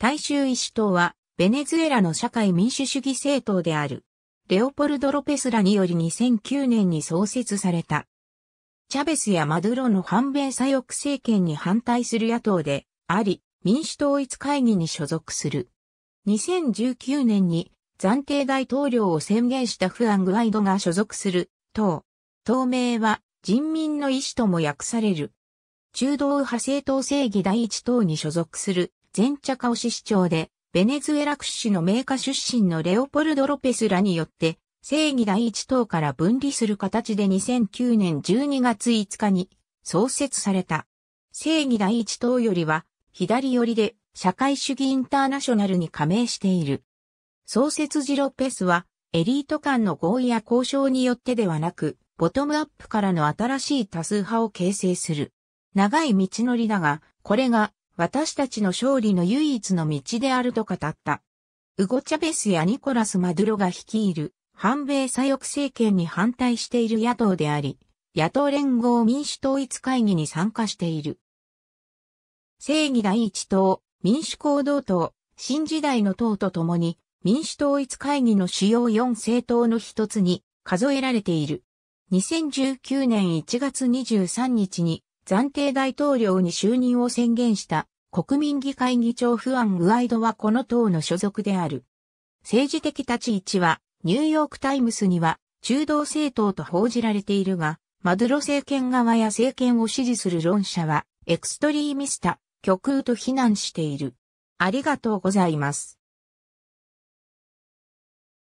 大衆医師党は、ベネズエラの社会民主主義政党である。レオポルド・ロペスらにより2009年に創設された。チャベスやマドゥロの反米左翼政権に反対する野党で、あり、民主統一会議に所属する。2019年に暫定大統領を宣言したフアン・グワイドが所属する党。党名は人民の意志とも訳される。中道派政党正義第一党に所属する前茶カオシ市長で、ベネズエラ屈指の名家出身のレオポルド・ロペスらによって、正義第一党から分離する形で2009年12月5日に創設された。正義第一党よりは左寄りで社会主義インターナショナルに加盟している。創設時ロペスはエリート間の合意や交渉によってではなく、ボトムアップからの新しい多数派を形成する。長い道のりだが、これが私たちの勝利の唯一の道であると語った。ウゴ・チャベスやニコラス・マドゥロが率いる反米左翼政権に反対している野党であり、野党連合民主統一会議に参加している。正義第一党、民主行動党、新時代の党とともに、民主統一会議の主要4政党の一つに数えられている。2019年1月23日に暫定大統領に就任を宣言した国民議会議長フアン・グアイドはこの党の所属である。政治的立ち位置は、ニューヨークタイムスには、中道政党と報じられているが、マドロ政権側や政権を支持する論者は、エクストリーミスタ、極右と非難している。ありがとうございます。